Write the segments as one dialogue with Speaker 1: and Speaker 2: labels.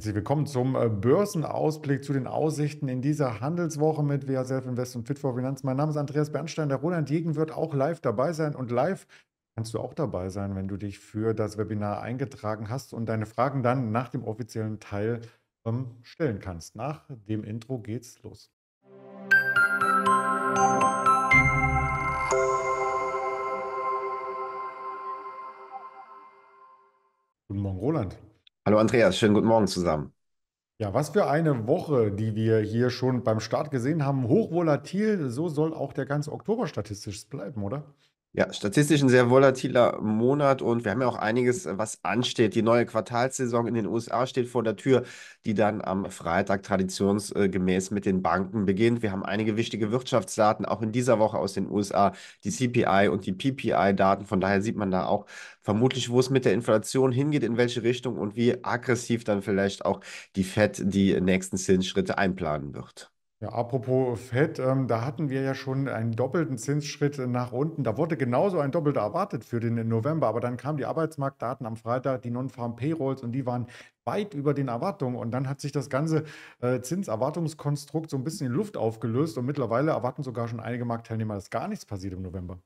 Speaker 1: Herzlich willkommen zum äh, Börsenausblick zu den Aussichten in dieser Handelswoche mit WHSelf Invest und Fit for Finanz. Mein Name ist Andreas Bernstein. Der Roland Jegen wird auch live dabei sein und live kannst du auch dabei sein, wenn du dich für das Webinar eingetragen hast und deine Fragen dann nach dem offiziellen Teil ähm, stellen kannst. Nach dem Intro geht's los. Guten Morgen, Roland. Hallo
Speaker 2: Andreas, schönen guten Morgen zusammen.
Speaker 1: Ja, was für eine Woche, die wir hier schon beim Start gesehen haben. Hochvolatil, so soll auch der ganze Oktober statistisch bleiben, oder? Ja,
Speaker 2: statistisch ein sehr volatiler Monat und wir haben ja auch einiges, was ansteht. Die neue Quartalssaison in den USA steht vor der Tür, die dann am Freitag traditionsgemäß mit den Banken beginnt. Wir haben einige wichtige Wirtschaftsdaten auch in dieser Woche aus den USA, die CPI und die PPI-Daten. Von daher sieht man da auch vermutlich, wo es mit der Inflation hingeht, in welche Richtung und wie aggressiv dann vielleicht auch die Fed die nächsten Zinsschritte einplanen wird.
Speaker 1: Ja, apropos Fed, ähm, da hatten wir ja schon einen doppelten Zinsschritt nach unten. Da wurde genauso ein doppelter erwartet für den November, aber dann kamen die Arbeitsmarktdaten am Freitag, die Non-Farm-Payrolls und die waren weit über den Erwartungen. Und dann hat sich das ganze äh, Zinserwartungskonstrukt so ein bisschen in Luft aufgelöst und mittlerweile erwarten sogar schon einige Marktteilnehmer, dass gar nichts passiert im November.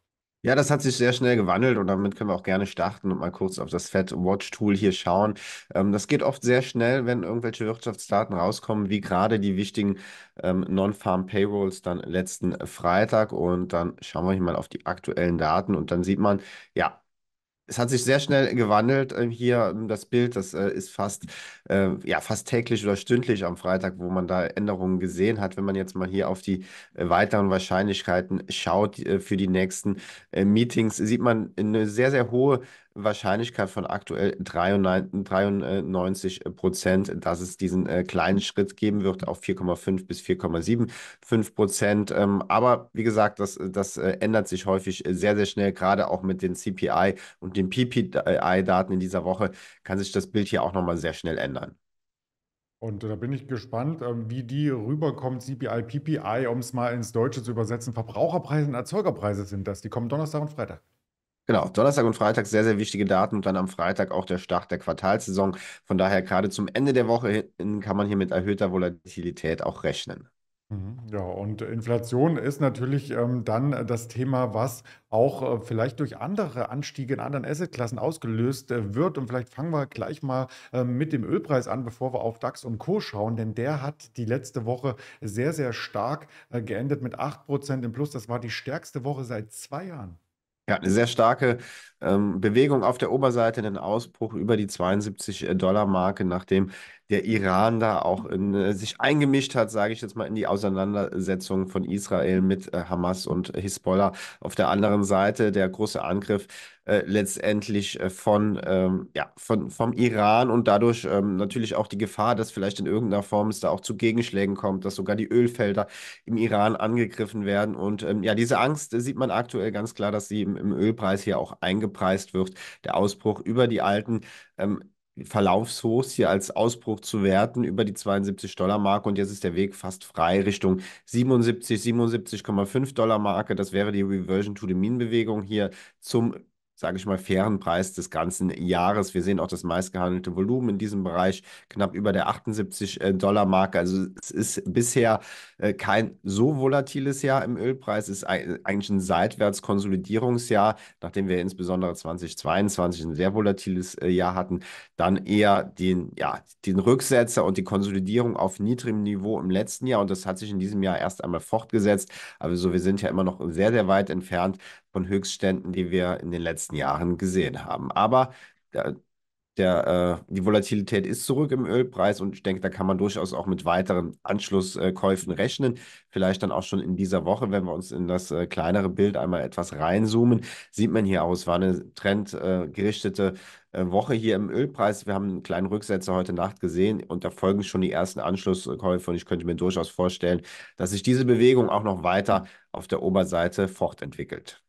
Speaker 2: Ja, das hat sich sehr schnell gewandelt und damit können wir auch gerne starten und mal kurz auf das Fed Watch Tool hier schauen. Ähm, das geht oft sehr schnell, wenn irgendwelche Wirtschaftsdaten rauskommen, wie gerade die wichtigen ähm, Non-Farm Payrolls dann letzten Freitag. Und dann schauen wir hier mal auf die aktuellen Daten und dann sieht man, ja, es hat sich sehr schnell gewandelt. Äh, hier ähm, das Bild, das äh, ist fast äh, ja fast täglich oder stündlich am Freitag, wo man da Änderungen gesehen hat. Wenn man jetzt mal hier auf die äh, weiteren Wahrscheinlichkeiten schaut äh, für die nächsten äh, Meetings, sieht man eine sehr, sehr hohe Wahrscheinlichkeit von aktuell 93 Prozent, dass es diesen äh, kleinen Schritt geben wird auf 4,5 bis 4,75 Prozent. Ähm, aber wie gesagt, das, das äh, ändert sich häufig sehr, sehr schnell, gerade auch mit den CPI und den PPI-Daten in dieser Woche kann sich das Bild hier auch nochmal sehr schnell ändern.
Speaker 1: Und da bin ich gespannt, ähm, wie die rüberkommt, CPI, PPI, um es mal ins Deutsche zu übersetzen. Verbraucherpreise und Erzeugerpreise sind das. Die kommen Donnerstag und Freitag.
Speaker 2: Genau, Donnerstag und Freitag sehr, sehr wichtige Daten und dann am Freitag auch der Start der Quartalssaison. Von daher gerade zum Ende der Woche hin kann man hier mit erhöhter Volatilität auch rechnen.
Speaker 1: Mhm. Ja, und Inflation ist natürlich ähm, dann äh, das Thema, was auch äh, vielleicht durch andere Anstiege in anderen Assetklassen ausgelöst äh, wird. Und vielleicht fangen wir gleich mal äh, mit dem Ölpreis an, bevor wir auf DAX und Co. schauen, denn der hat die letzte Woche sehr, sehr stark äh, geendet mit 8% im Plus. Das war die stärkste Woche seit zwei Jahren.
Speaker 2: Ja, eine sehr starke ähm, Bewegung auf der Oberseite, einen Ausbruch über die 72-Dollar-Marke, äh, nachdem der Iran da auch in, äh, sich eingemischt hat, sage ich jetzt mal, in die Auseinandersetzung von Israel mit äh, Hamas und Hisbollah. Auf der anderen Seite der große Angriff äh, letztendlich äh, von, ähm, ja, von, vom Iran und dadurch ähm, natürlich auch die Gefahr, dass vielleicht in irgendeiner Form es da auch zu Gegenschlägen kommt, dass sogar die Ölfelder im Iran angegriffen werden. Und ähm, ja, diese Angst äh, sieht man aktuell ganz klar, dass sie im, im Ölpreis hier auch eingepreist wird. Der Ausbruch über die alten ähm, Verlaufshochs hier als Ausbruch zu werten über die 72-Dollar-Marke und jetzt ist der Weg fast frei Richtung 77, 77,5 Dollar-Marke. Das wäre die Reversion to the Mean-Bewegung hier zum sage ich mal, fairen Preis des ganzen Jahres. Wir sehen auch das meistgehandelte Volumen in diesem Bereich, knapp über der 78-Dollar-Marke. Äh, also es ist bisher äh, kein so volatiles Jahr im Ölpreis, es ist eigentlich ein seitwärts Konsolidierungsjahr, nachdem wir insbesondere 2022 ein sehr volatiles äh, Jahr hatten, dann eher den, ja, den Rücksetzer und die Konsolidierung auf niedrigem Niveau im letzten Jahr und das hat sich in diesem Jahr erst einmal fortgesetzt. Also wir sind ja immer noch sehr, sehr weit entfernt von Höchstständen, die wir in den letzten Jahren gesehen haben. Aber der, äh, der, äh, die Volatilität ist zurück im Ölpreis und ich denke, da kann man durchaus auch mit weiteren Anschlusskäufen äh, rechnen. Vielleicht dann auch schon in dieser Woche, wenn wir uns in das äh, kleinere Bild einmal etwas reinzoomen, sieht man hier auch, es war eine trendgerichtete äh, äh, Woche hier im Ölpreis. Wir haben einen kleinen Rücksetzer heute Nacht gesehen und da folgen schon die ersten Anschlusskäufe und ich könnte mir durchaus vorstellen, dass sich diese Bewegung auch noch weiter auf der Oberseite fortentwickelt.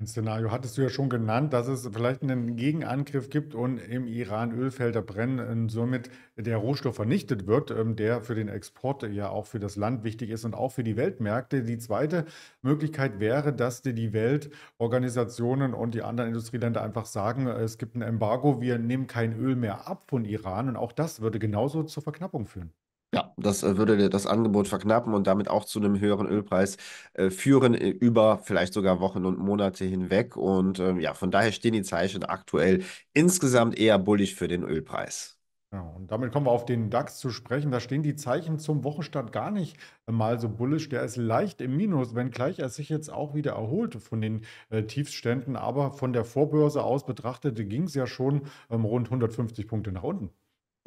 Speaker 1: Ein Szenario hattest du ja schon genannt, dass es vielleicht einen Gegenangriff gibt und im Iran Ölfelder brennen und somit der Rohstoff vernichtet wird, ähm, der für den Export ja auch für das Land wichtig ist und auch für die Weltmärkte. Die zweite Möglichkeit wäre, dass die Weltorganisationen und die anderen Industrieländer einfach sagen, äh, es gibt ein Embargo, wir nehmen kein Öl mehr ab von Iran und auch das würde genauso zur Verknappung führen.
Speaker 2: Ja, das äh, würde das Angebot verknappen und damit auch zu einem höheren Ölpreis äh, führen äh, über vielleicht sogar Wochen und Monate hinweg. Und ähm, ja, von daher stehen die Zeichen aktuell insgesamt eher bullig für den Ölpreis.
Speaker 1: Ja, und damit kommen wir auf den DAX zu sprechen. Da stehen die Zeichen zum Wochenstart gar nicht mal so bullisch. Der ist leicht im Minus, wenngleich er sich jetzt auch wieder erholt von den äh, Tiefsständen. Aber von der Vorbörse aus betrachtet ging es ja schon ähm, rund 150 Punkte nach unten.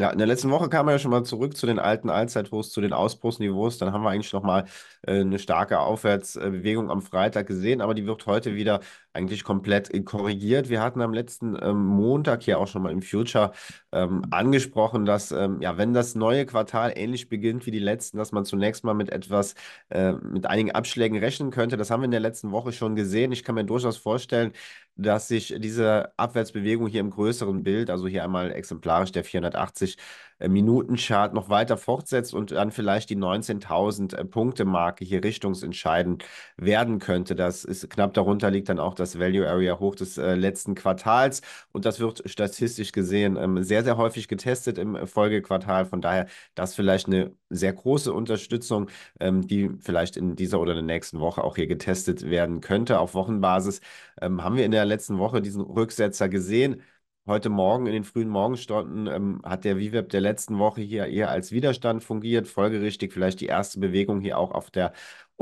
Speaker 2: Ja, in der letzten Woche kam er ja schon mal zurück zu den alten Allzeithochs, zu den Ausbruchsniveaus. Dann haben wir eigentlich nochmal äh, eine starke Aufwärtsbewegung am Freitag gesehen, aber die wird heute wieder eigentlich komplett äh, korrigiert. Wir hatten am letzten ähm, Montag hier auch schon mal im Future ähm, angesprochen, dass, ähm, ja, wenn das neue Quartal ähnlich beginnt wie die letzten, dass man zunächst mal mit etwas, äh, mit einigen Abschlägen rechnen könnte. Das haben wir in der letzten Woche schon gesehen. Ich kann mir durchaus vorstellen, dass sich diese Abwärtsbewegung hier im größeren Bild, also hier einmal exemplarisch der 480, äh, Minutenchart noch weiter fortsetzt und dann vielleicht die 19.000 Punkte Marke hier richtungsentscheidend werden könnte. Das ist knapp darunter liegt dann auch das Value Area hoch des äh, letzten Quartals und das wird statistisch gesehen ähm, sehr, sehr häufig getestet im Folgequartal. Von daher das vielleicht eine sehr große Unterstützung, ähm, die vielleicht in dieser oder der nächsten Woche auch hier getestet werden könnte. Auf Wochenbasis ähm, haben wir in der letzten Woche diesen Rücksetzer gesehen heute Morgen in den frühen Morgenstunden ähm, hat der VWeb der letzten Woche hier eher als Widerstand fungiert, folgerichtig vielleicht die erste Bewegung hier auch auf der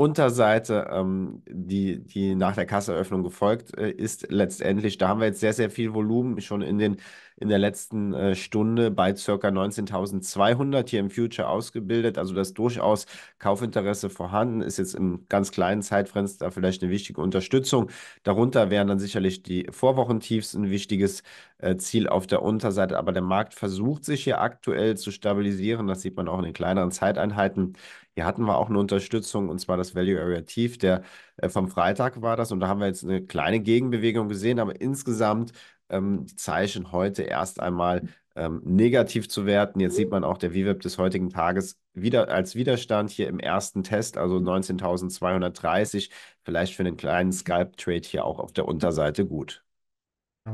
Speaker 2: Unterseite, ähm, die, die nach der Kasseeröffnung gefolgt äh, ist, letztendlich, da haben wir jetzt sehr, sehr viel Volumen schon in, den, in der letzten äh, Stunde bei ca. 19.200 hier im Future ausgebildet. Also das durchaus Kaufinteresse vorhanden ist jetzt im ganz kleinen Zeitfenster vielleicht eine wichtige Unterstützung. Darunter wären dann sicherlich die Vorwochentiefs ein wichtiges äh, Ziel auf der Unterseite. Aber der Markt versucht sich hier aktuell zu stabilisieren. Das sieht man auch in den kleineren Zeiteinheiten. Hier hatten wir auch eine Unterstützung und zwar das Value Area Tief, der äh, vom Freitag war das und da haben wir jetzt eine kleine Gegenbewegung gesehen, aber insgesamt ähm, die Zeichen heute erst einmal ähm, negativ zu werten. Jetzt sieht man auch der VWAP des heutigen Tages wieder als Widerstand hier im ersten Test, also 19.230, vielleicht für einen kleinen Scalp-Trade hier auch auf der Unterseite gut.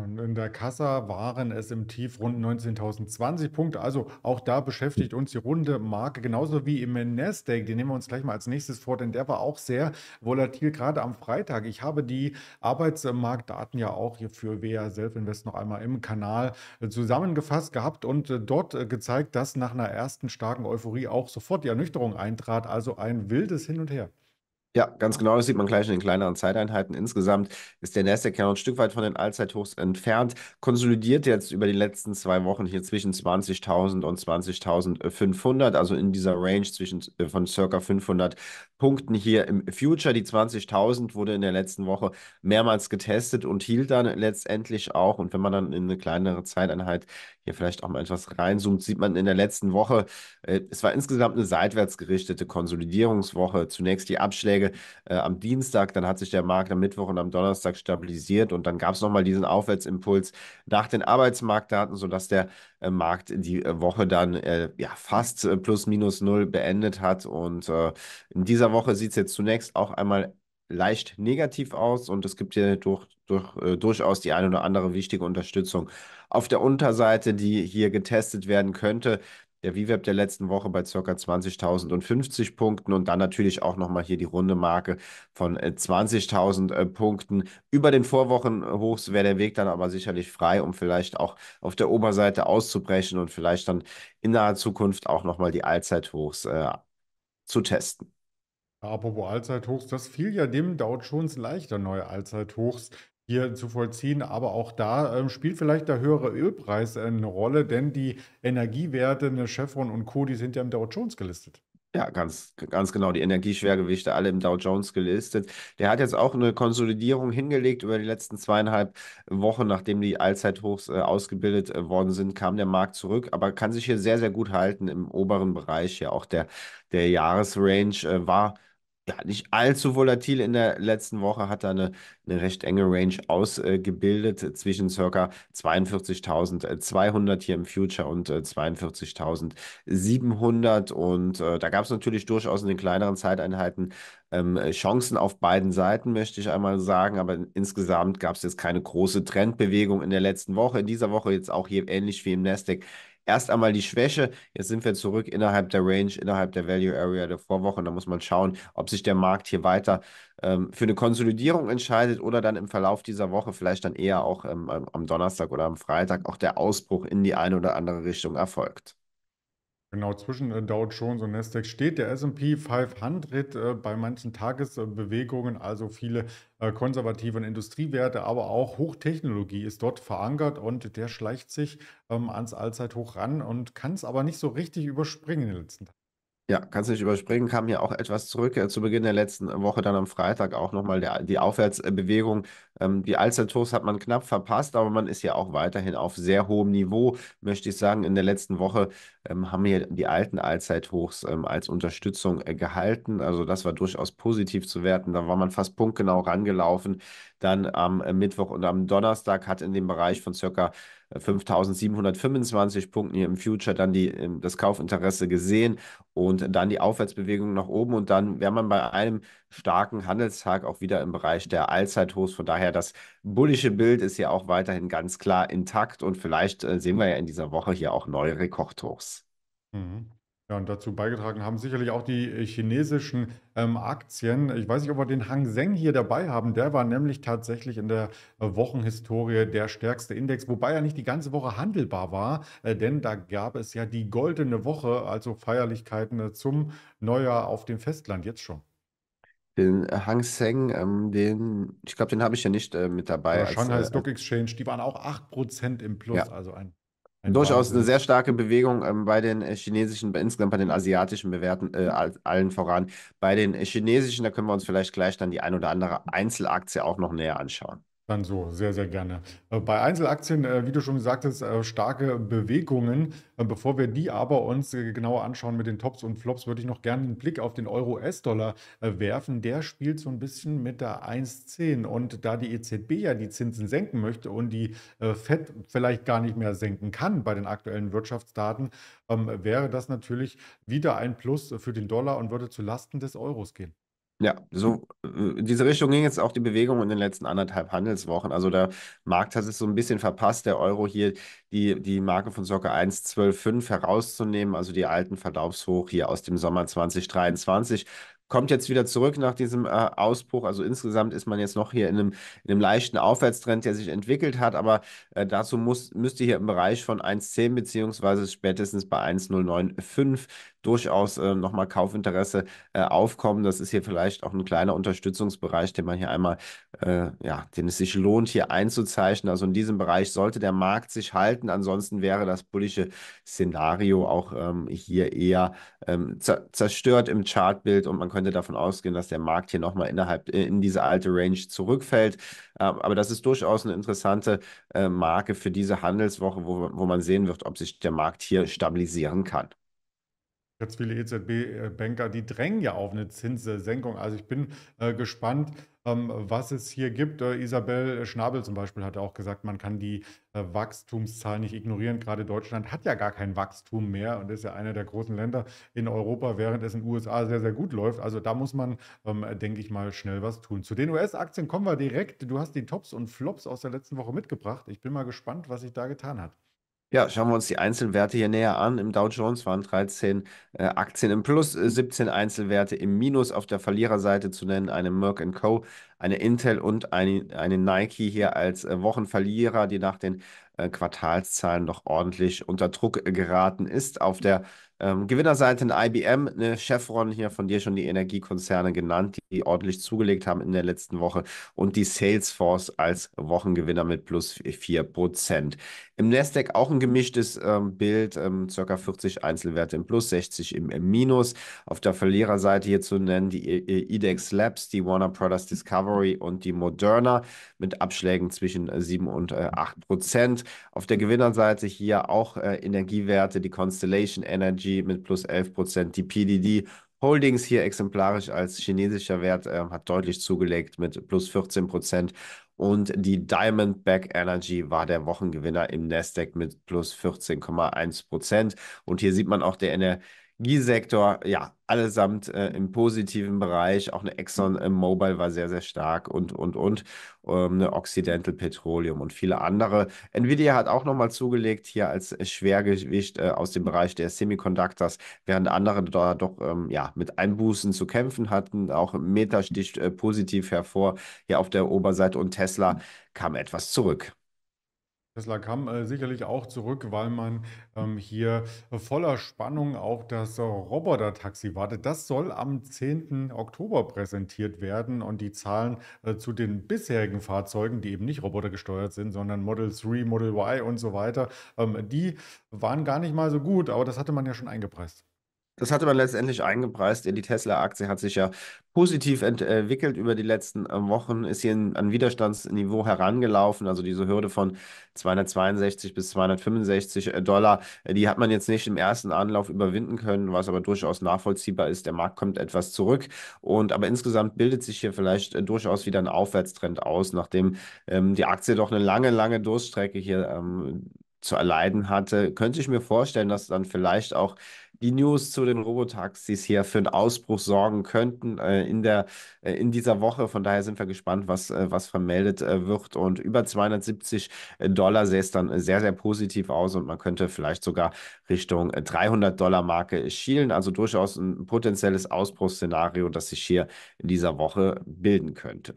Speaker 1: Und in der Kassa waren es im Tief rund 19.020 Punkte. Also auch da beschäftigt uns die runde Marke genauso wie im Nasdaq. Die nehmen wir uns gleich mal als nächstes vor, denn der war auch sehr volatil, gerade am Freitag. Ich habe die Arbeitsmarktdaten ja auch hier für WR Self-Invest noch einmal im Kanal zusammengefasst gehabt und äh, dort äh, gezeigt, dass nach einer ersten starken Euphorie auch sofort die Ernüchterung eintrat. Also ein wildes Hin und Her.
Speaker 2: Ja, ganz genau. Das sieht man gleich in den kleineren Zeiteinheiten. Insgesamt ist der Nasdaq ja ein Stück weit von den Allzeithochs entfernt, konsolidiert jetzt über die letzten zwei Wochen hier zwischen 20.000 und 20.500, also in dieser Range zwischen, äh, von circa 500 Punkten hier im Future. Die 20.000 wurde in der letzten Woche mehrmals getestet und hielt dann letztendlich auch. Und wenn man dann in eine kleinere Zeiteinheit hier vielleicht auch mal etwas reinzoomt, sieht man in der letzten Woche, äh, es war insgesamt eine seitwärts gerichtete Konsolidierungswoche. Zunächst die Abschläge äh, am Dienstag, dann hat sich der Markt am Mittwoch und am Donnerstag stabilisiert und dann gab es nochmal diesen Aufwärtsimpuls nach den Arbeitsmarktdaten, sodass der äh, Markt die äh, Woche dann äh, ja fast äh, plus minus null beendet hat. Und in dieser dieser Woche sieht es jetzt zunächst auch einmal leicht negativ aus und es gibt hier durch, durch, äh, durchaus die eine oder andere wichtige Unterstützung. Auf der Unterseite, die hier getestet werden könnte, der VWAP e der letzten Woche bei ca. 20.050 Punkten und dann natürlich auch nochmal hier die runde Marke von 20.000 äh, äh, Punkten. Über den Vorwochenhochs wäre der Weg dann aber sicherlich frei, um vielleicht auch auf der Oberseite auszubrechen und vielleicht dann in naher Zukunft auch nochmal die Allzeithochs äh, zu testen.
Speaker 1: Apropos Allzeithochs, das fiel ja dem Dow Jones leichter, neue Allzeithochs hier zu vollziehen. Aber auch da ähm, spielt vielleicht der höhere Ölpreis eine Rolle, denn die Energiewerte, eine Chevron und Co., die sind ja im Dow Jones gelistet.
Speaker 2: Ja, ganz, ganz genau. Die Energieschwergewichte alle im Dow Jones gelistet. Der hat jetzt auch eine Konsolidierung hingelegt über die letzten zweieinhalb Wochen, nachdem die Allzeithochs äh, ausgebildet äh, worden sind, kam der Markt zurück, aber kann sich hier sehr, sehr gut halten im oberen Bereich. Ja, auch der, der Jahresrange äh, war ja, nicht allzu volatil in der letzten Woche, hat da eine, eine recht enge Range ausgebildet äh, zwischen circa 42.200 äh, hier im Future und 42.700. Äh, und äh, da gab es natürlich durchaus in den kleineren Zeiteinheiten ähm, Chancen auf beiden Seiten, möchte ich einmal sagen. Aber insgesamt gab es jetzt keine große Trendbewegung in der letzten Woche. In dieser Woche jetzt auch hier ähnlich wie im Nasdaq erst einmal die Schwäche. Jetzt sind wir zurück innerhalb der Range, innerhalb der Value Area der Vorwoche. Da muss man schauen, ob sich der Markt hier weiter ähm, für eine Konsolidierung entscheidet oder dann im Verlauf dieser Woche vielleicht dann eher auch ähm, am Donnerstag oder am Freitag auch der Ausbruch in die eine oder andere Richtung erfolgt.
Speaker 1: Genau, zwischen äh, Dow Jones und Nasdaq steht der S&P 500 äh, bei manchen Tagesbewegungen, also viele äh, konservative Industriewerte, aber auch Hochtechnologie ist dort verankert und der schleicht sich ähm, ans Allzeithoch ran und kann es aber nicht so richtig überspringen in den letzten Tagen.
Speaker 2: Ja, kannst nicht überspringen, kam hier auch etwas zurück. Zu Beginn der letzten Woche, dann am Freitag auch nochmal die Aufwärtsbewegung ähm, die Alster-Tours hat man knapp verpasst, aber man ist ja auch weiterhin auf sehr hohem Niveau, möchte ich sagen. In der letzten Woche ähm, haben wir die alten Allzeithochs ähm, als Unterstützung äh, gehalten. Also das war durchaus positiv zu werten. Da war man fast punktgenau rangelaufen. Dann am äh, Mittwoch und am Donnerstag hat in dem Bereich von circa 5.725 äh, Punkten hier im Future dann die, ähm, das Kaufinteresse gesehen und dann die Aufwärtsbewegung nach oben und dann wäre man bei einem starken Handelstag auch wieder im Bereich der Allzeithochs. Von daher daher, das bullische Bild ist ja auch weiterhin ganz klar intakt und vielleicht äh, sehen wir ja in dieser Woche hier auch neue Rekordhochs.
Speaker 1: Mhm. Ja, und dazu beigetragen haben sicherlich auch die äh, chinesischen ähm, Aktien. Ich weiß nicht, ob wir den Hang Seng hier dabei haben. Der war nämlich tatsächlich in der äh, Wochenhistorie der stärkste Index, wobei er nicht die ganze Woche handelbar war, äh, denn da gab es ja die goldene Woche, also Feierlichkeiten äh, zum Neujahr auf dem Festland jetzt schon.
Speaker 2: Den äh, Hang Seng, ähm, den, ich glaube, den habe ich ja nicht äh, mit dabei. Oder als, Shanghai äh, Stock
Speaker 1: Exchange, die waren auch 8% im Plus, ja. also ein Durchaus eine sehr
Speaker 2: starke Bewegung ähm, bei den äh, chinesischen, bei, insgesamt bei den asiatischen Bewerten, äh, allen voran. Bei den äh, chinesischen, da können wir uns vielleicht gleich dann die ein oder andere Einzelaktie auch noch näher anschauen.
Speaker 1: Dann so, sehr, sehr gerne. Äh, bei Einzelaktien, äh, wie du schon gesagt hast, äh, starke Bewegungen. Bevor wir die aber uns genauer anschauen mit den Tops und Flops, würde ich noch gerne einen Blick auf den Euro-US-Dollar werfen. Der spielt so ein bisschen mit der 1,10. Und da die EZB ja die Zinsen senken möchte und die FED vielleicht gar nicht mehr senken kann bei den aktuellen Wirtschaftsdaten, ähm, wäre das natürlich wieder ein Plus für den Dollar und würde zulasten des Euros gehen.
Speaker 2: Ja, so in äh, diese Richtung ging jetzt auch die Bewegung in den letzten anderthalb Handelswochen. Also der Markt hat es so ein bisschen verpasst, der Euro hier die, die Marke von circa 1,12,5 herauszunehmen, also die alten Verlaufshoch hier aus dem Sommer 2023 kommt jetzt wieder zurück nach diesem äh, Ausbruch. Also insgesamt ist man jetzt noch hier in einem, in einem leichten Aufwärtstrend, der sich entwickelt hat, aber äh, dazu muss, müsste hier im Bereich von 1,10 beziehungsweise spätestens bei 1,095 durchaus äh, nochmal Kaufinteresse äh, aufkommen. Das ist hier vielleicht auch ein kleiner Unterstützungsbereich, den man hier einmal, äh, ja, den es sich lohnt, hier einzuzeichnen. Also in diesem Bereich sollte der Markt sich halten. Ansonsten wäre das bullische Szenario auch ähm, hier eher ähm, zerstört im Chartbild und man könnte davon ausgehen, dass der Markt hier nochmal innerhalb äh, in diese alte Range zurückfällt. Ähm, aber das ist durchaus eine interessante äh, Marke für diese Handelswoche, wo, wo man sehen wird, ob sich der Markt hier stabilisieren kann.
Speaker 1: Ganz viele EZB-Banker, die drängen ja auf eine Zinssenkung. Also ich bin äh, gespannt, ähm, was es hier gibt. Äh, Isabel Schnabel zum Beispiel hat auch gesagt, man kann die äh, Wachstumszahl nicht ignorieren. Gerade Deutschland hat ja gar kein Wachstum mehr und ist ja einer der großen Länder in Europa, während es in den USA sehr, sehr gut läuft. Also da muss man, ähm, denke ich mal, schnell was tun. Zu den US-Aktien kommen wir direkt. Du hast die Tops und Flops aus der letzten Woche mitgebracht. Ich bin mal gespannt, was sich da getan hat.
Speaker 2: Ja, schauen wir uns die Einzelwerte hier näher an. Im Dow Jones waren 13 äh, Aktien im Plus, 17 äh, Einzelwerte im Minus auf der Verliererseite zu nennen, eine Merck Co., eine Intel und eine, eine Nike hier als äh, Wochenverlierer, die nach den äh, Quartalszahlen noch ordentlich unter Druck geraten ist. Auf der ähm, Gewinnerseite in IBM, eine Chevron hier von dir schon die Energiekonzerne genannt, die ordentlich zugelegt haben in der letzten Woche und die Salesforce als Wochengewinner mit plus 4%. Im Nasdaq auch ein gemischtes ähm, Bild, ähm, circa 40 Einzelwerte im Plus, 60 im, im, Minus. Auf der Verliererseite hier zu nennen die IDEX Labs, die Warner Brothers Discovery und die Moderna mit Abschlägen zwischen 7 äh, und äh, 8%. Auf der Gewinnerseite hier auch äh, Energiewerte, die Constellation Energy Energy mit plus 11%. Die PDD Holdings hier exemplarisch als chinesischer Wert äh, hat deutlich zugelegt mit plus 14%. Und die Diamondback Energy war der Wochengewinner im Nasdaq mit plus 14,1%. Und hier sieht man auch der Energie. Energiesektor, ja, allesamt äh, mhm. im positiven Bereich. Auch eine Exxon äh, Mobil war sehr, sehr stark und, und, und. Ähm, eine Occidental Petroleum und viele andere. Nvidia hat auch nochmal zugelegt, hier als Schwergewicht äh, aus dem Bereich der Semiconductors, während andere da doch ähm, ja, mit Einbußen zu kämpfen hatten. Auch Meta sticht äh, positiv hervor, hier auf der Oberseite und Tesla mhm. kam etwas zurück.
Speaker 1: Tesla kam äh, sicherlich auch zurück, weil man ähm, hier voller Spannung auf das Roboter-Taxi wartet. Das soll am 10. Oktober präsentiert werden und die Zahlen äh, zu den bisherigen Fahrzeugen, die eben nicht robotergesteuert sind, sondern Model 3, Model Y und so weiter, ähm, die waren gar nicht mal so gut, aber das hatte man ja schon eingepreist.
Speaker 2: Das hatte man letztendlich eingepreist in die Tesla-Aktie, hat sich ja positiv äh, entwickelt über die letzten äh, Wochen, ist hier an Widerstandsniveau herangelaufen. Also diese Hürde von 262 bis 265 äh, Dollar, die hat man jetzt nicht im ersten Anlauf überwinden können, was aber durchaus nachvollziehbar ist. Der Markt kommt etwas zurück und aber insgesamt bildet sich hier vielleicht durchaus wieder ein Aufwärtstrend aus, nachdem ähm, die Aktie doch eine lange, lange Durststrecke hier ähm, zu erleiden hatte, könnte ich mir vorstellen, dass dann vielleicht auch die News zu den Robotaxis hier für einen Ausbruch sorgen könnten äh, in, der, äh, in dieser Woche. Von daher sind wir gespannt, was, äh, was vermeldet äh, wird. Und über 270 äh, Dollar sähe es dann sehr, sehr positiv aus und man könnte vielleicht sogar Richtung 300 äh, Dollar Marke schielen. Also durchaus ein potenzielles Ausbruchsszenario, das sich hier in dieser Woche bilden könnte.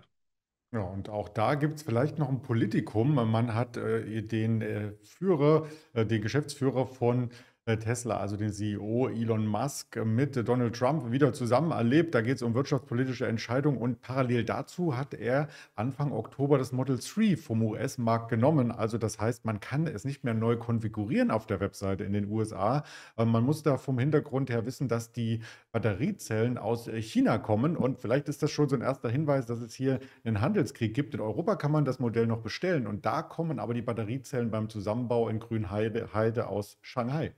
Speaker 1: Ja, und auch da gibt es vielleicht noch ein Politikum. Man hat äh, den äh, Führer, äh, den Geschäftsführer von äh, Tesla, also den CEO Elon Musk äh, mit Donald Trump wieder zusammen erlebt. Da geht es um wirtschaftspolitische Entscheidungen und parallel dazu hat er Anfang Oktober das Model 3 vom US-Markt genommen. Also das heißt, man kann es nicht mehr neu konfigurieren auf der Webseite in den USA. Äh, man muss da vom Hintergrund her wissen, dass die Batteriezellen aus China kommen und vielleicht ist das schon so ein erster Hinweis, dass es hier einen Handelskrieg gibt. In Europa kann man das Modell noch bestellen und da kommen aber die Batteriezellen beim Zusammenbau in Grünheide aus Shanghai.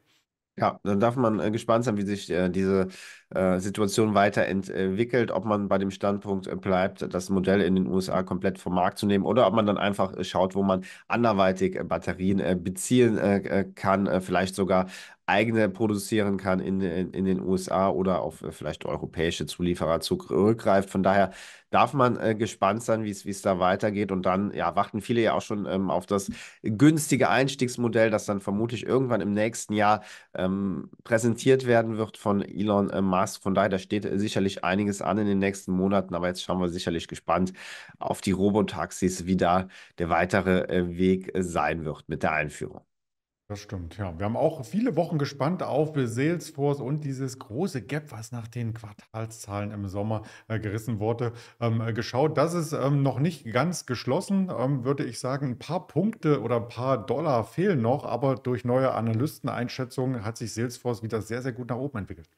Speaker 1: Ja,
Speaker 2: dann darf man äh, gespannt sein, wie sich äh, diese äh, Situation weiterentwickelt, ob man bei dem Standpunkt äh, bleibt, das Modell in den USA komplett vom Markt zu nehmen oder ob man dann einfach äh, schaut, wo man anderweitig äh, Batterien beziehen kann, vielleicht sogar eigene produzieren kann in, in, in, den USA oder auf äh, vielleicht europäische Zulieferer zurückgreift. Von daher darf man äh, gespannt sein, wie es da weitergeht. Und dann ja, warten viele ja auch schon ähm, auf das günstige Einstiegsmodell, das dann vermutlich irgendwann im nächsten Jahr ähm, präsentiert werden wird von Elon äh, Musk. Von daher, da steht äh, sicherlich einiges an in den nächsten Monaten. Aber jetzt schauen wir sicherlich gespannt auf die Robotaxis, wie da der weitere äh, Weg äh, sein wird mit der Einführung.
Speaker 1: Das stimmt, ja. Wir haben auch viele Wochen gespannt auf Salesforce und dieses große Gap, was nach den Quartalszahlen im Sommer äh, gerissen wurde, ähm, äh, geschaut. Das ist ähm, noch nicht ganz geschlossen, ähm, würde ich sagen. Ein paar Punkte oder ein paar Dollar fehlen noch, aber durch neue Analysteneinschätzungen hat sich Salesforce wieder sehr, sehr gut nach oben entwickelt.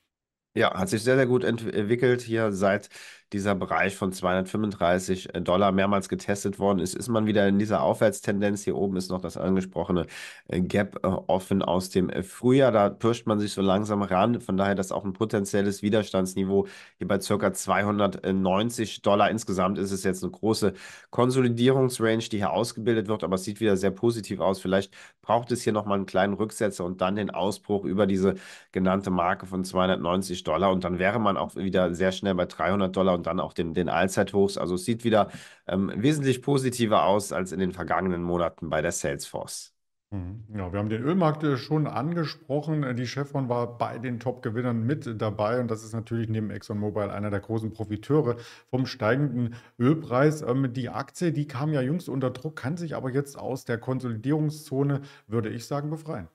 Speaker 2: Ja, hat sich sehr, sehr gut entwickelt hier seit dieser Bereich von 235 äh, Dollar mehrmals getestet worden ist, ist man wieder in dieser Aufwärtstendenz. Hier oben ist noch das angesprochene äh, Gap äh, offen aus dem Frühjahr. Da pirscht man sich so langsam ran. Von daher, dass auch ein potenzielles Widerstandsniveau hier bei circa 290 Dollar insgesamt ist es jetzt eine große Konsolidierungsrange, die hier ausgebildet wird. Aber es sieht wieder sehr positiv aus. Vielleicht braucht es hier nochmal einen kleinen Rücksetzer und dann den Ausbruch über diese genannte Marke von 290 Dollar. Und dann wäre man auch wieder sehr schnell bei 300 Dollar. Und und dann auch den, den Allzeithochs. Also es sieht wieder ähm, wesentlich positiver aus als in den vergangenen Monaten bei der Salesforce.
Speaker 1: Mhm. Ja, wir haben den Ölmarkt äh, schon angesprochen. Äh, die Chevron war bei den Top-Gewinnern mit dabei und das ist natürlich neben ExxonMobil einer der großen Profiteure vom steigenden Ölpreis. Ähm, die Aktie, die kam ja jüngst unter Druck, kann sich aber jetzt aus der Konsolidierungszone, würde ich sagen, befreien.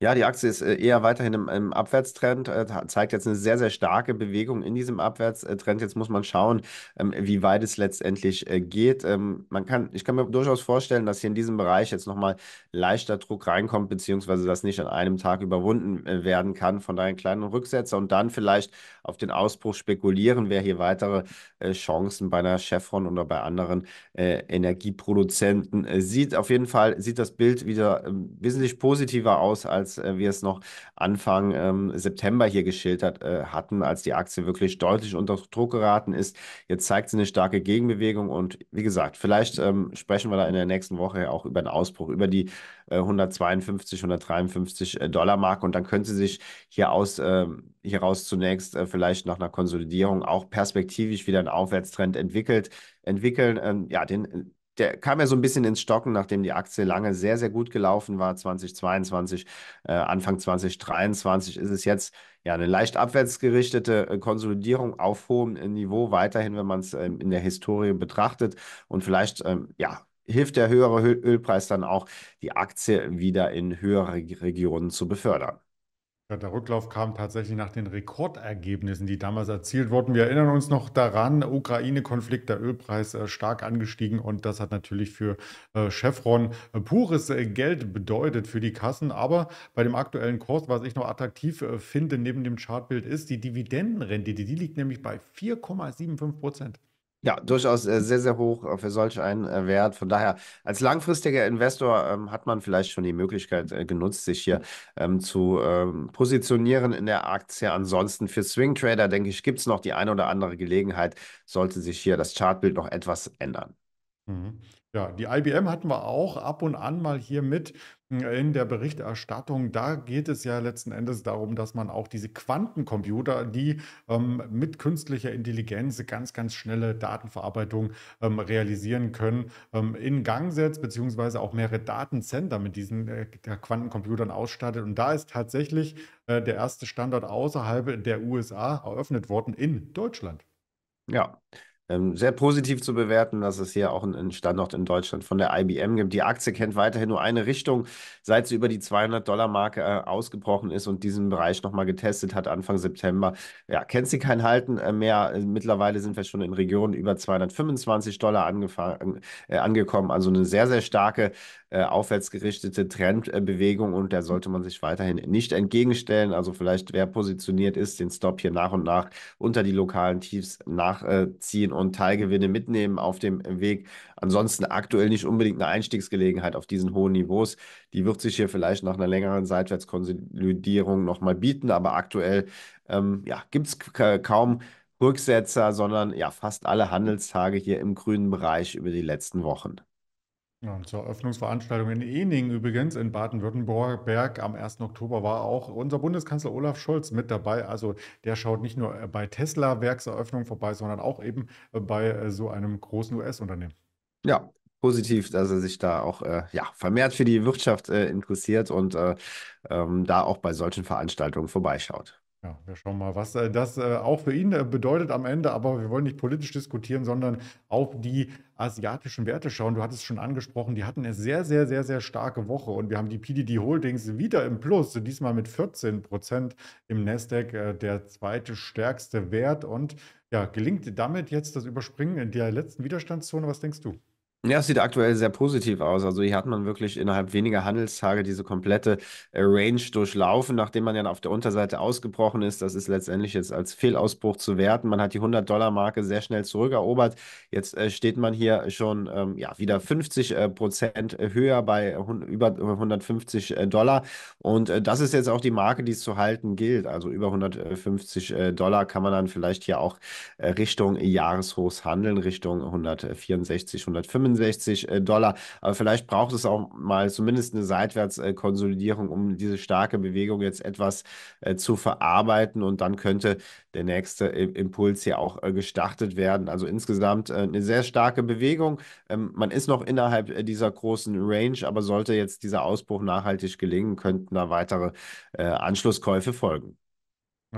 Speaker 2: Ja, die Aktie ist äh, eher weiterhin im, im Abwärtstrend, äh, zeigt jetzt eine sehr, sehr starke Bewegung in diesem Abwärtstrend. Jetzt muss man schauen, ähm, wie weit es letztendlich äh, geht. Ähm, man kann, ich kann mir durchaus vorstellen, dass hier in diesem Bereich jetzt nochmal leichter Druck reinkommt, beziehungsweise das nicht an einem Tag überwunden äh, werden kann. Von daher kleinen Rücksetzer und dann vielleicht auf den Ausbruch spekulieren, wer hier weitere äh, Chancen bei einer Chevron oder bei anderen äh, Energieproduzenten sieht. Auf jeden Fall sieht das Bild wieder ähm, wesentlich positiver aus als als äh, wir es noch Anfang ähm, September hier geschildert äh, hatten, als die Aktie wirklich deutlich unter Druck geraten ist. Jetzt zeigt sie eine starke Gegenbewegung und wie gesagt, vielleicht ähm, sprechen wir da in der nächsten Woche auch über einen Ausbruch, über die äh, 152, 153 äh, Dollar Marke und dann könnte sich hier aus, ähm, hieraus zunächst äh, vielleicht nach einer Konsolidierung auch perspektivisch wieder einen Aufwärtstrend entwickelt, entwickeln. Ähm, ja, den äh, der kam ja so ein bisschen ins Stocken, nachdem die Aktie lange sehr, sehr gut gelaufen war, 2022, äh, Anfang 2023 ist es jetzt ja eine leicht abwärtsgerichtete äh, Konsolidierung auf hohem äh, Niveau, weiterhin, wenn man es ähm, in der Historie betrachtet und vielleicht, ähm, ja, hilft der höhere Öl Ölpreis dann auch, die Aktie wieder in höhere Regionen zu befördern.
Speaker 1: Ja, der Rücklauf kam tatsächlich nach den Rekordergebnissen, die damals erzielt wurden. Wir erinnern uns noch daran, Ukraine-Konflikt, der Ölpreis äh, stark angestiegen und das hat natürlich für äh, Chevron äh, pures Geld bedeutet für die Kassen. Aber bei dem aktuellen Kurs, was ich noch attraktiv finde neben dem Chartbild, ist die Dividendenrendite. Die liegt nämlich bei 4,75 Prozent.
Speaker 2: Ja, durchaus äh, sehr, sehr hoch äh, für solch einen äh, Wert. Von daher, als langfristiger Investor ähm, hat man vielleicht schon die Möglichkeit genutzt, sich hier ähm, zu ähm, positionieren in der Aktie. Ansonsten für Swing Trader, denke ich, gibt es noch die eine oder andere Gelegenheit, sollte sich hier das Chartbild noch etwas ändern.
Speaker 1: Mhm. Ja, die IBM hatten wir auch ab und an mal hier mit in der Berichterstattung, da geht es ja letzten Endes darum, dass man auch diese Quantencomputer, die ähm, mit künstlicher Intelligenz ganz, ganz schnelle Datenverarbeitung ähm, realisieren können, ähm, in Gang setzt, beziehungsweise auch mehrere Datencenter mit diesen äh, Quantencomputern ausstattet. Und da ist tatsächlich äh, der erste Standort außerhalb der USA eröffnet worden in Deutschland. Ja,
Speaker 2: ähm, sehr positiv zu bewerten, dass es hier auch einen Standort in Deutschland von der IBM gibt. Die Aktie kennt weiterhin nur eine Richtung, seit sie über die 200-Dollar-Marke äh, ausgebrochen ist und diesen Bereich nochmal getestet hat Anfang September. Ja, kennt sie kein Halten äh, mehr. Äh, mittlerweile sind wir schon in Regionen über 225 Dollar angefangen, äh, angekommen. Also eine sehr, sehr starke äh, aufwärts gerichtete Trendbewegung und der sollte man sich weiterhin nicht entgegenstellen. Also vielleicht wer positioniert ist, den Stop hier nach und nach unter die lokalen Tiefs nachziehen und Teilgewinne mitnehmen auf dem Weg. Ansonsten aktuell nicht unbedingt eine Einstiegsgelegenheit auf diesen hohen Niveaus. Die wird sich hier vielleicht nach einer längeren Seitwärtskonsolidierung nochmal bieten, aber aktuell ähm, ja, gibt es kaum Rücksetzer, sondern ja fast alle Handelstage hier im grünen Bereich über die letzten Wochen.
Speaker 1: Ja, und zur Eröffnungsveranstaltung in Ening übrigens in Baden-Württemberg am 1. Oktober war auch unser Bundeskanzler Olaf Scholz mit dabei. Also der schaut nicht nur bei Tesla Werkseröffnung vorbei, sondern auch eben bei äh, so einem großen US-Unternehmen.
Speaker 2: Ja, positiv, dass er sich da auch äh, ja, vermehrt für die Wirtschaft äh, interessiert und äh, ähm, da auch bei solchen Veranstaltungen vorbeischaut.
Speaker 1: Ja, wir schauen mal, was äh, das äh, auch für ihn äh, bedeutet am Ende. Aber wir wollen nicht politisch diskutieren, sondern auf die asiatischen Werte schauen. Du hattest es schon angesprochen, die hatten eine sehr, sehr, sehr, sehr starke Woche. Und wir haben die PDD Holdings wieder im Plus, diesmal mit 14 Prozent im Nasdaq, der zweite stärkste Wert. Und ja, gelingt damit jetzt das Überspringen in der letzten Widerstandszone? Was denkst du?
Speaker 2: Ja, es sieht aktuell sehr positiv aus. Also hier hat man wirklich innerhalb weniger Handelstage diese komplette äh, Range durchlaufen, nachdem man ja auf der Unterseite ausgebrochen ist. Das ist letztendlich jetzt als Fehlausbruch zu werten. Man hat die 100-Dollar-Marke sehr schnell zurückerobert. Jetzt äh, steht man hier schon ähm, ja, wieder 50 äh, Prozent äh, höher bei über 150 äh, Dollar. Und das ist jetzt auch die Marke, die es zu halten gilt. Also über 150 Dollar kann man dann vielleicht hier auch Richtung Jahreshochs handeln, Richtung 164, 165. 65 äh, Dollar. Aber vielleicht braucht es auch mal zumindest eine Seitwärtskonsolidierung, um diese starke Bewegung jetzt etwas äh, zu verarbeiten. Und dann könnte der nächste äh, Impuls hier auch gestartet werden. Also insgesamt eine sehr starke Bewegung. Ähm, man ist noch innerhalb dieser großen Range, aber sollte jetzt dieser Ausbruch nachhaltig gelingen, könnten da weitere Anschlusskäufe
Speaker 1: folgen.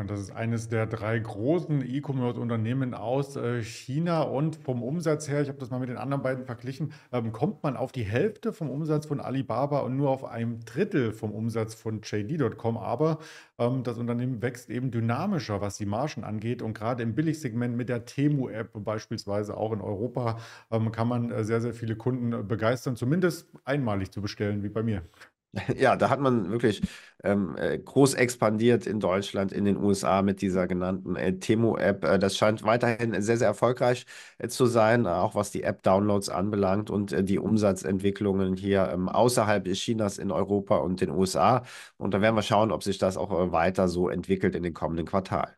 Speaker 1: Das ist eines der drei großen E-Commerce-Unternehmen aus äh, China und vom Umsatz her, ich habe das mal mit den anderen beiden verglichen, ähm, kommt man auf die Hälfte vom Umsatz von Alibaba und nur auf ein Drittel vom Umsatz von JD.com. Aber ähm, das Unternehmen wächst eben dynamischer, was die Margen angeht. Und gerade im Billigsegment mit der Temu-App beispielsweise auch in Europa ähm, kann man äh, sehr, sehr viele Kunden begeistern, zumindest einmalig zu bestellen, wie bei mir. Ja, da hat man wirklich ähm, äh, groß expandiert
Speaker 2: in Deutschland, in den USA mit dieser genannten äh, Temo-App. Äh, das scheint weiterhin sehr, sehr erfolgreich äh, zu sein, auch was die App-Downloads anbelangt und äh, die Umsatzentwicklungen hier ähm, außerhalb Chinas in Europa und den USA. Und da werden wir schauen, ob sich das auch äh, weiter so entwickelt in den kommenden Quartalen.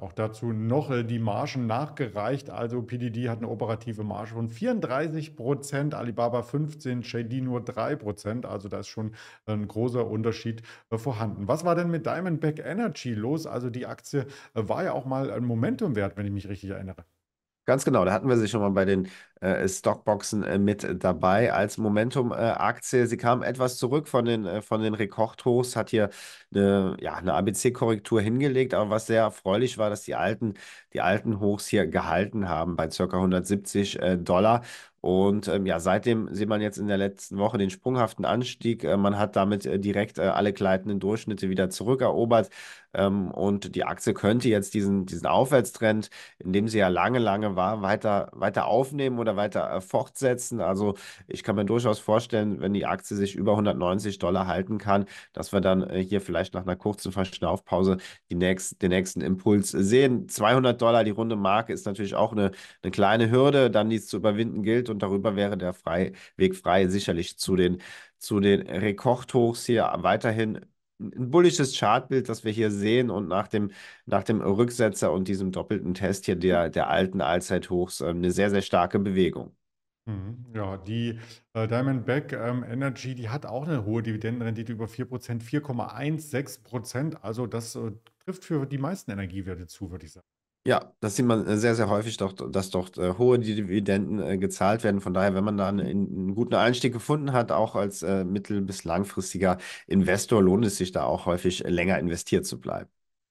Speaker 1: Auch dazu noch äh, die Margen nachgereicht. Also PDD hat eine operative Marge von 34 Prozent, Alibaba 15, JD nur 3 Prozent. Also da ist schon ein großer Unterschied äh, vorhanden. Was war denn mit Diamondback Energy los? Also die Aktie äh, war ja auch mal ein Momentumwert, wenn ich mich richtig erinnere.
Speaker 2: Ganz genau, da hatten wir sie schon mal bei den äh, Stockboxen äh, mit dabei als Momentum-Aktie. sie kam etwas zurück von den, äh, von den Rekordhochs, hat hier eine, ja, eine ABC-Korrektur hingelegt, aber was sehr erfreulich war, dass die alten, die alten Hochs hier gehalten haben bei ca. 170 äh, Dollar. Und ähm, ja, seitdem sieht man jetzt in der letzten Woche den sprunghaften Anstieg. Äh, man hat damit äh, direkt äh, alle gleitenden Durchschnitte wieder zurückerobert. Ähm, und die Aktie könnte jetzt diesen, diesen Aufwärtstrend, in dem sie ja lange, lange war, weiter, weiter aufnehmen oder weiter äh, fortsetzen. Also ich kann mir durchaus vorstellen, wenn die Aktie sich über 190 Dollar halten kann, dass wir dann äh, hier vielleicht nach einer kurzen Verschnaufpause die nächst, den nächsten Impuls sehen. 200 Dollar die runde Marke ist natürlich auch eine, eine kleine Hürde, dann die es zu überwinden gilt und darüber wäre der frei, Weg frei sicherlich zu den zu den Rekordhochs hier weiterhin ein bullisches Chartbild, das wir hier sehen und nach dem, nach dem Rücksetzer und diesem doppelten Test hier der, der alten Allzeithochs ähm, eine sehr, sehr starke Bewegung.
Speaker 1: Mhm. Ja, die äh, Diamondback ähm, Energy, die hat auch eine hohe Dividendenrendite über 4%, 4,16%. Also das äh, trifft für die meisten Energiewerte zu, würde ich sagen.
Speaker 2: Ja, das sieht man äh, sehr, sehr häufig, doch, dass dort äh, hohe Dividenden äh, gezahlt werden. Von daher, wenn man da einen, mhm. einen guten Einstieg gefunden hat, auch als äh, mittel- bis langfristiger Investor, lohnt es sich da auch häufig länger investiert zu bleiben.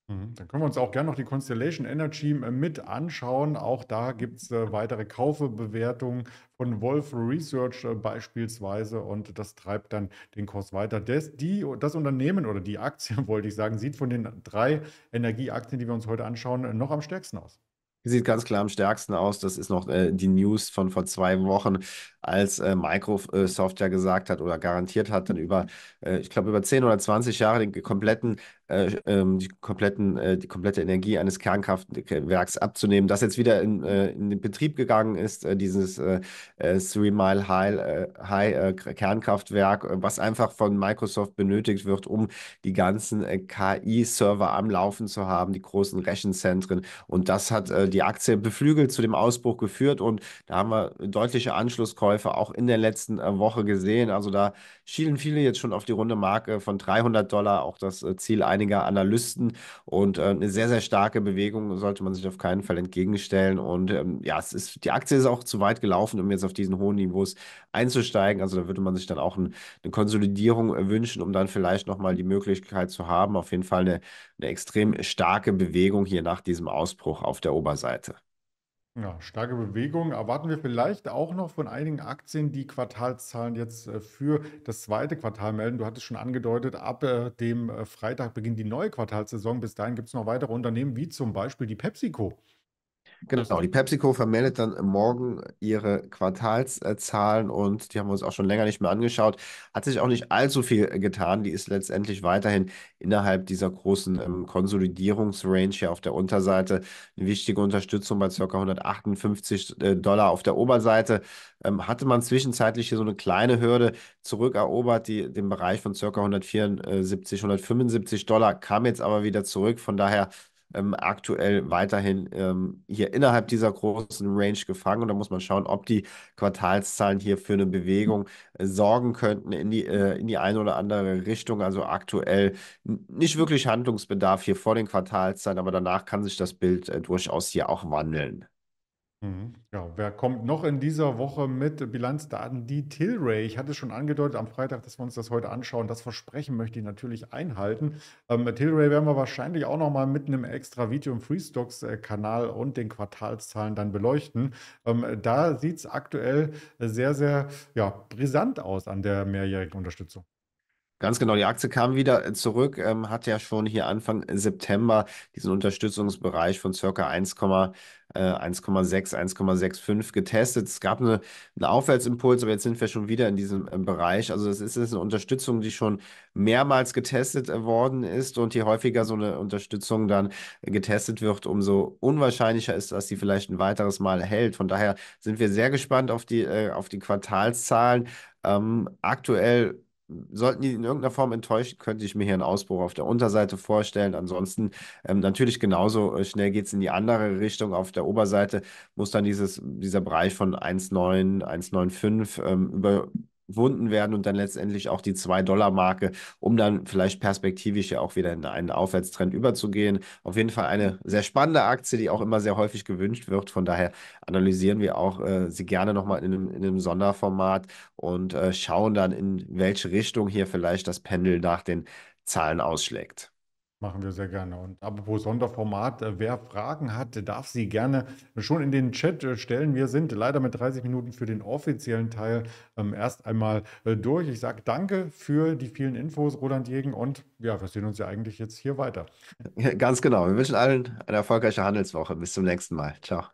Speaker 1: Mhm, dann können wir uns auch gerne noch die Constellation Energy äh, mit anschauen. Auch da gibt es äh, weitere Kaufebewertungen von Wolf Research äh, beispielsweise und das treibt dann den Kurs weiter. Das, die, das Unternehmen oder die Aktie, wollte ich sagen, sieht von den drei Energieaktien, die wir uns heute anschauen, noch am stärksten aus. Sieht
Speaker 2: ganz klar am stärksten aus. Das ist noch äh, die News von vor zwei Wochen, als äh, Microsoft ja gesagt hat oder garantiert hat, dann über, äh, ich glaube, über 10 oder 20 Jahre den kompletten äh, ähm, die, kompletten, äh, die komplette Energie eines Kernkraftwerks abzunehmen, das jetzt wieder in, äh, in den Betrieb gegangen ist, dieses Three Mile High, High Kernkraftwerk, was einfach von Microsoft benötigt wird, um die ganzen KI-Server am Laufen zu haben, die großen Rechenzentren. Und das hat die Aktie beflügelt zu dem Ausbruch geführt und da haben wir deutliche Anschlusskäufe auch in der letzten Woche gesehen. Also da schielen viele jetzt schon auf die runde Marke von 300 Dollar, auch das Ziel ein einiger Analysten und äh, eine sehr, sehr starke Bewegung sollte man sich auf keinen Fall entgegenstellen. Und ähm, ja, es ist, die Aktie ist auch zu weit gelaufen, um jetzt auf diesen hohen Niveaus einzusteigen. Also da würde man sich dann auch ein, eine Konsolidierung wünschen, um dann vielleicht nochmal die Möglichkeit zu haben. Auf jeden Fall eine, eine extrem starke Bewegung hier nach diesem Ausbruch auf der Oberseite.
Speaker 1: Ja, starke Bewegung. Erwarten wir vielleicht auch noch von einigen Aktien, die Quartalszahlen jetzt äh, für das zweite Quartal melden. Du hattest schon angedeutet, ab äh, dem äh, Freitag beginnt die neue Quartalssaison. Bis dahin gibt es noch weitere Unternehmen, wie zum Beispiel die PepsiCo. Genau, genau, die PepsiCo
Speaker 2: vermeldet dann morgen ihre Quartalszahlen und die haben wir uns auch schon länger nicht mehr angeschaut. Hat sich auch nicht allzu viel getan. Die ist letztendlich weiterhin innerhalb dieser großen ähm, Konsolidierungsrange hier auf der Unterseite eine wichtige Unterstützung bei ca. 158 äh, Dollar auf der Oberseite. Ähm, hatte man zwischenzeitlich hier so eine kleine Hürde zurückerobert, die den Bereich von ca. 174, 175 Dollar kam jetzt aber wieder zurück. Von daher ähm, aktuell weiterhin ähm, hier innerhalb dieser großen Range gefangen. Und da muss man schauen, ob die Quartalszahlen hier für eine Bewegung äh, sorgen könnten in die, äh, in die eine oder andere Richtung. Also aktuell nicht wirklich Handlungsbedarf hier vor den Quartalszahlen, aber danach kann sich das Bild äh, durchaus hier auch wandeln.
Speaker 1: Mhm. Ja, wer kommt noch in dieser Woche mit Bilanzdaten? Die Tilray. Ich hatte es schon angedeutet am Freitag, dass wir uns das heute anschauen. Das Versprechen möchte ich natürlich einhalten. Ähm, Tilray werden wir wahrscheinlich auch noch mal mit einem extra Video im Freestocks-Kanal und den Quartalszahlen dann beleuchten. Ähm, da sieht es aktuell sehr, sehr ja, brisant aus an der mehrjährigen Unterstützung. Ganz genau, die Aktie kam wieder äh, zurück, ähm, hat ja schon hier Anfang
Speaker 2: September diesen Unterstützungsbereich von circa 1, 1,6, 1,65 getestet. Es gab eine, einen Aufwärtsimpuls, aber jetzt sind wir schon wieder in diesem äh, Bereich. Also es ist, ist eine Unterstützung, die schon mehrmals getestet äh, worden ist und je häufiger so eine Unterstützung dann getestet wird, umso unwahrscheinlicher ist, dass sie vielleicht ein weiteres Mal hält. Von daher sind wir sehr gespannt auf die, äh, auf die Quartalszahlen. Ähm, aktuell sollten die in irgendeiner Form enttäuschen, könnte ich mir hier einen Ausbruch auf der Unterseite vorstellen. Ansonsten ähm, natürlich genauso äh, schnell geht es in die andere Richtung. Auf der Oberseite muss dann dieses, dieser Bereich von 1,9, 1,95 ähm, über überwunden werden und dann letztendlich auch die 2-Dollar-Marke, um dann vielleicht perspektivisch ja auch wieder in einen Aufwärtstrend überzugehen. Auf jeden Fall eine sehr spannende Aktie, die auch immer sehr häufig gewünscht wird. Von daher analysieren wir auch äh, sie gerne nochmal in, einem, in einem Sonderformat und äh, schauen dann, in welche Richtung hier vielleicht das Pendel nach den Zahlen ausschlägt.
Speaker 1: Machen wir sehr gerne. Und apropos Sonderformat, äh, wer Fragen hat, darf sie gerne schon in den Chat äh, stellen. Wir sind leider mit 30 Minuten für den offiziellen Teil ähm, erst einmal äh, durch. Ich sage danke für die vielen Infos, Roland Jegen, und ja, wir sehen uns ja eigentlich jetzt hier weiter.
Speaker 2: Ganz genau. Wir wünschen allen eine erfolgreiche Handelswoche. Bis zum nächsten Mal. Ciao.